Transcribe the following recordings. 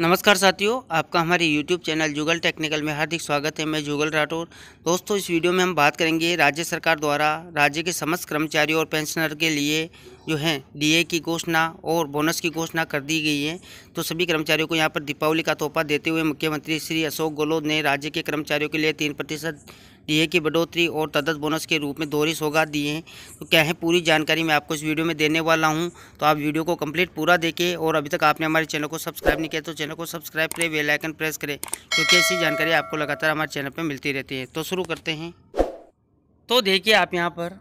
नमस्कार साथियों आपका हमारे YouTube चैनल जुगल टेक्निकल में हार्दिक स्वागत है मैं जुगल राठौर दोस्तों इस वीडियो में हम बात करेंगे राज्य सरकार द्वारा राज्य के समस्त कर्मचारियों और पेंशनर के लिए जो है डीए की घोषणा और बोनस की घोषणा कर दी गई है तो सभी कर्मचारियों को यहाँ पर दीपावली का तोहफा देते हुए मुख्यमंत्री श्री अशोक गहलोत ने राज्य के कर्मचारियों के लिए तीन प्रतिशत डीए की बढ़ोतरी और तदत बोनस के रूप में दोहरी सौगात दिए हैं तो क्या है पूरी जानकारी मैं आपको इस वीडियो में देने वाला हूँ तो आप वीडियो को कंप्लीट पूरा देखें और अभी तक आपने हमारे चैनल को सब्सक्राइब नहीं किया तो चैनल को सब्सक्राइब करें वेलाइकन प्रेस करें क्योंकि ऐसी जानकारी आपको लगातार हमारे चैनल पर मिलती रहती है तो शुरू करते हैं तो देखिए आप यहाँ पर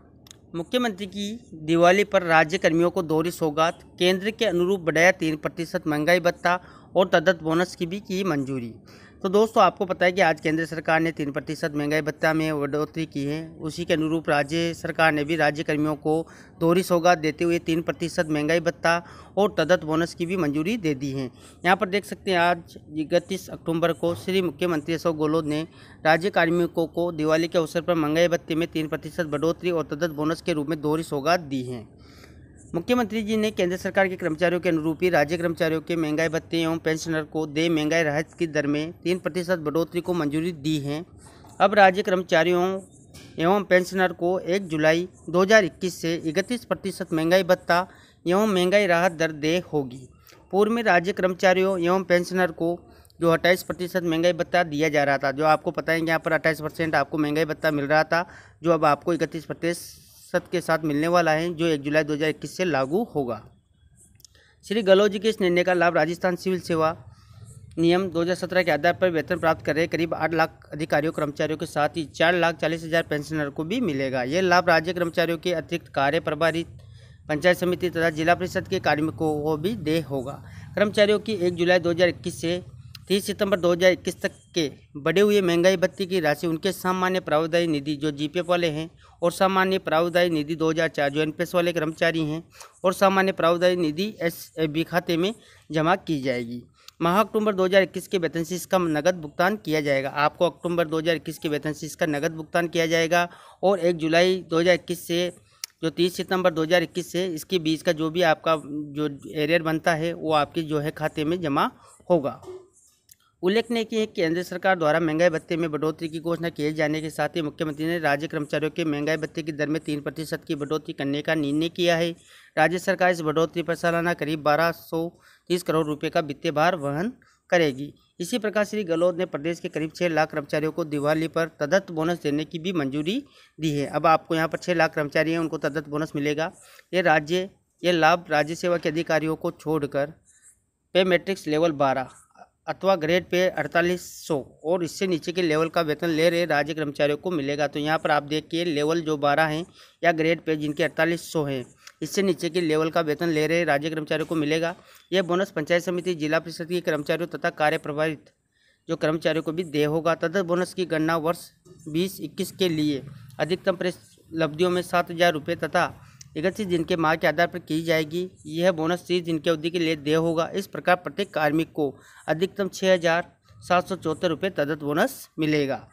मुख्यमंत्री की दिवाली पर राज्य कर्मियों को दोहरी सौगात केंद्र के अनुरूप बढ़ाया तीन प्रतिशत महंगाई भत्ता और तदत बोनस की भी की मंजूरी तो दोस्तों आपको पता है कि आज केंद्र सरकार ने तीन प्रतिशत महंगाई भत्ता में बढ़ोतरी की है उसी के अनुरूप राज्य सरकार ने भी राज्य कर्मियों को दोहरी सौगात देते हुए तीन प्रतिशत महंगाई भत्ता और तदत बोनस की भी मंजूरी दे दी है यहाँ पर देख सकते हैं आज इकतीस अक्टूबर को श्री मुख्यमंत्री अशोक गहलोत ने राज्य कार्मिकों को दिवाली के अवसर पर महंगाई भत्ते में तीन प्रतिशत बढ़ोतरी और तदत बोनस के रूप में दोहरी सौगात दी है मुख्यमंत्री जी ने केंद्र सरकार के कर्मचारियों के अनुरूप ही राज्य कर्मचारियों के महंगाई भत्ते एवं पेंशनर को दे महंगाई राहत की दर में तीन प्रतिशत बढ़ोतरी को मंजूरी दी है अब राज्य कर्मचारियों एवं पेंशनर को 1 जुलाई 2021 से इकतीस प्रतिशत महंगाई भत्ता एवं महंगाई राहत दर दे होगी पूर्व में राज्य कर्मचारियों एवं पेंशनर को जो अट्ठाईस प्रतिशत महंगाई भत्ता दिया जा रहा था जो आपको पता है यहाँ पर अट्ठाईस परसेंट आपको महंगाई भत्ता मिल रहा था जो अब आपको इकतीस प्रतिशत सत के साथ मिलने वाला है जो एक जुलाई दो से लागू होगा श्री गहलोत जी के इस निर्णय का लाभ राजस्थान सिविल सेवा नियम 2017 के आधार पर वेतन प्राप्त कर रहे करीब आठ लाख अधिकारियों कर्मचारियों के साथ ही चार लाख चालीस हज़ार पेंशनर को भी मिलेगा यह लाभ राज्य कर्मचारियों के अतिरिक्त कार्य प्रभारी पंचायत समिति तथा जिला परिषद के कार्मिकों को भी दे होगा कर्मचारियों की एक जुलाई 2021 से तीस सितंबर 2021 तक के बढ़े हुए महंगाई भत्ते की राशि उनके सामान्य प्रावधायी निधि जो जीपीएफ वाले हैं और सामान्य प्रावधायी निधि 2004 जो एनपीएस वाले कर्मचारी हैं और सामान्य प्रावधायी निधि एस बी खाते में जमा की जाएगी माह अक्टूबर 2021 के वेतन से का नगद भुगतान किया जाएगा आपको अक्टूबर 2021 के वेतन से का नगद भुगतान किया जाएगा और एक जुलाई 2021 से जो 30 सितंबर 2021 से इसके बीच का जो भी आपका जो एरियर बनता है वो आपके जो है खाते में जमा होगा उल्लेखनीय है कि केंद्र सरकार द्वारा महंगाई भत्ते में बढ़ोतरी की घोषणा किए जाने के साथ ही मुख्यमंत्री ने राज्य कर्मचारियों के महंगाई भत्ते की दर में तीन प्रतिशत की बढ़ोतरी करने का निर्णय किया है राज्य सरकार इस बढ़ोतरी पर सालाना करीब बारह सौ तीस करोड़ रुपये का वित्तीय भार वहन करेगी इसी प्रकार श्री गहलोत ने प्रदेश के करीब छः लाख कर्मचारियों को दिवाली पर तदत्त बोनस देने की भी मंजूरी दी है अब आपको यहाँ पर छः लाख कर्मचारी हैं उनको तदत्त बोनस मिलेगा ये राज्य ये लाभ राज्य सेवा के अधिकारियों को छोड़कर पे मैट्रिक्स लेवल बारह अथवा ग्रेड पे अड़तालीस सौ और इससे नीचे के लेवल का वेतन ले रहे राज्य कर्मचारियों को मिलेगा तो यहाँ पर आप देखिए लेवल जो बारह हैं या ग्रेड पे जिनके अड़तालीस सौ हैं इससे नीचे के लेवल का वेतन ले रहे राज्य कर्मचारियों को मिलेगा यह बोनस पंचायत समिति जिला परिषद के कर्मचारियों तथा कार्य प्रभावित जो कर्मचारियों को भी दे होगा तथा बोनस की गणना वर्ष बीस इक्कीस के लिए अधिकतम लब्धियों में सात हज़ार रुपये तथा इकतीस दिन के माह के आधार पर की जाएगी यह बोनस तीस दिन की अवधि के लिए देय होगा इस प्रकार प्रत्येक कार्मिक को अधिकतम छः हज़ार सात सौ चौहत्तर रुपये तदत बोनस मिलेगा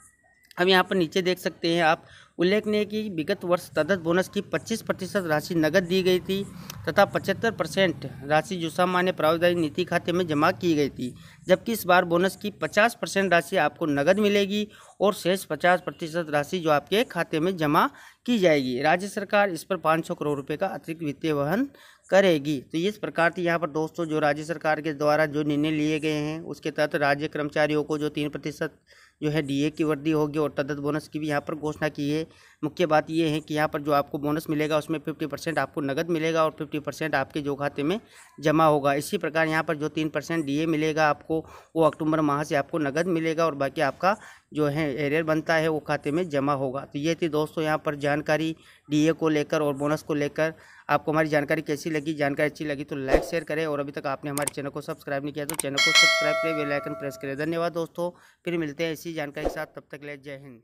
हम यहाँ पर नीचे देख सकते हैं आप उल्लेखनीय कि विगत वर्ष तदत बोनस की 25 प्रतिशत राशि नगद दी गई थी तथा 75 परसेंट राशि जो सामान्य प्रावधानिक नीति खाते में जमा की गई थी जबकि इस बार बोनस की 50 परसेंट राशि आपको नगद मिलेगी और शेष 50 प्रतिशत राशि जो आपके खाते में जमा की जाएगी राज्य सरकार इस पर 500 करोड़ रुपये का अतिरिक्त वित्तीय वहन करेगी तो इस प्रकार से यहाँ पर दोस्तों जो राज्य सरकार के द्वारा जो निर्णय लिए गए हैं उसके तहत राज्य कर्मचारियों को जो तीन प्रतिशत जो है डीए की वृद्धि होगी और तदत बोनस की भी यहाँ पर घोषणा की है मुख्य बात यह है कि यहाँ पर जो आपको बोनस मिलेगा उसमें फिफ्टी परसेंट आपको नगद मिलेगा और फिफ्टी परसेंट आपके जो खाते में जमा होगा इसी प्रकार यहाँ पर जो तीन परसेंट डी मिलेगा आपको वो अक्टूबर माह से आपको नगद मिलेगा और बाकी आपका जो है एरियर बनता है वो खाते में जमा होगा तो ये थी दोस्तों यहाँ पर जानकारी डीए को लेकर और बोनस को लेकर आपको हमारी जानकारी कैसी लगी जानकारी अच्छी लगी तो लाइक शेयर करें और अभी तक आपने हमारे चैनल को सब्सक्राइब नहीं किया तो चैनल को सब्सक्राइब करें बेलाइकन प्रेस करें धन्यवाद दोस्तों फिर मिलते हैं इसी जानकारी के साथ तब तक ले जय हिंद